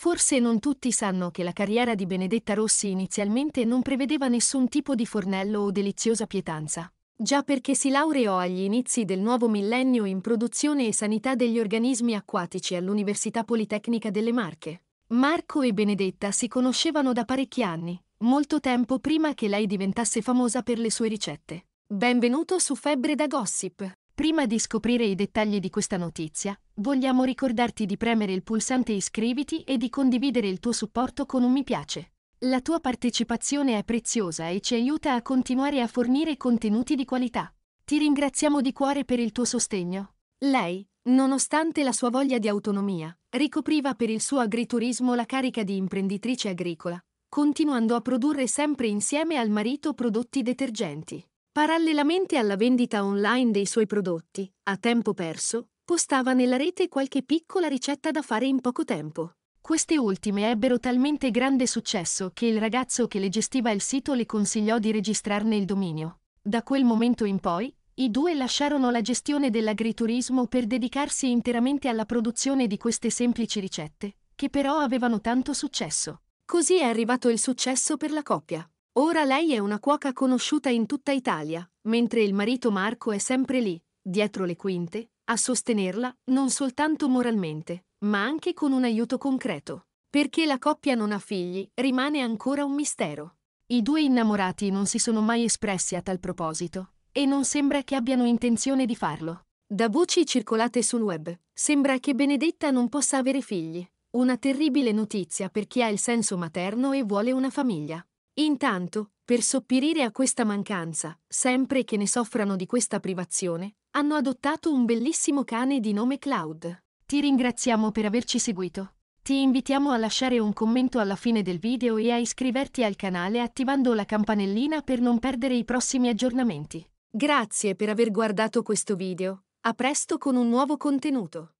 Forse non tutti sanno che la carriera di Benedetta Rossi inizialmente non prevedeva nessun tipo di fornello o deliziosa pietanza. Già perché si laureò agli inizi del nuovo millennio in produzione e sanità degli organismi acquatici all'Università Politecnica delle Marche. Marco e Benedetta si conoscevano da parecchi anni, molto tempo prima che lei diventasse famosa per le sue ricette. Benvenuto su Febbre da Gossip. Prima di scoprire i dettagli di questa notizia, vogliamo ricordarti di premere il pulsante iscriviti e di condividere il tuo supporto con un mi piace. La tua partecipazione è preziosa e ci aiuta a continuare a fornire contenuti di qualità. Ti ringraziamo di cuore per il tuo sostegno. Lei, nonostante la sua voglia di autonomia, ricopriva per il suo agriturismo la carica di imprenditrice agricola, continuando a produrre sempre insieme al marito prodotti detergenti. Parallelamente alla vendita online dei suoi prodotti, a tempo perso, postava nella rete qualche piccola ricetta da fare in poco tempo. Queste ultime ebbero talmente grande successo che il ragazzo che le gestiva il sito le consigliò di registrarne il dominio. Da quel momento in poi, i due lasciarono la gestione dell'agriturismo per dedicarsi interamente alla produzione di queste semplici ricette, che però avevano tanto successo. Così è arrivato il successo per la coppia. Ora lei è una cuoca conosciuta in tutta Italia, mentre il marito Marco è sempre lì, dietro le quinte, a sostenerla non soltanto moralmente, ma anche con un aiuto concreto. Perché la coppia non ha figli rimane ancora un mistero. I due innamorati non si sono mai espressi a tal proposito, e non sembra che abbiano intenzione di farlo. Da voci circolate sul web, sembra che Benedetta non possa avere figli. Una terribile notizia per chi ha il senso materno e vuole una famiglia. Intanto, per sopperire a questa mancanza, sempre che ne soffrano di questa privazione, hanno adottato un bellissimo cane di nome Cloud. Ti ringraziamo per averci seguito. Ti invitiamo a lasciare un commento alla fine del video e a iscriverti al canale attivando la campanellina per non perdere i prossimi aggiornamenti. Grazie per aver guardato questo video. A presto con un nuovo contenuto.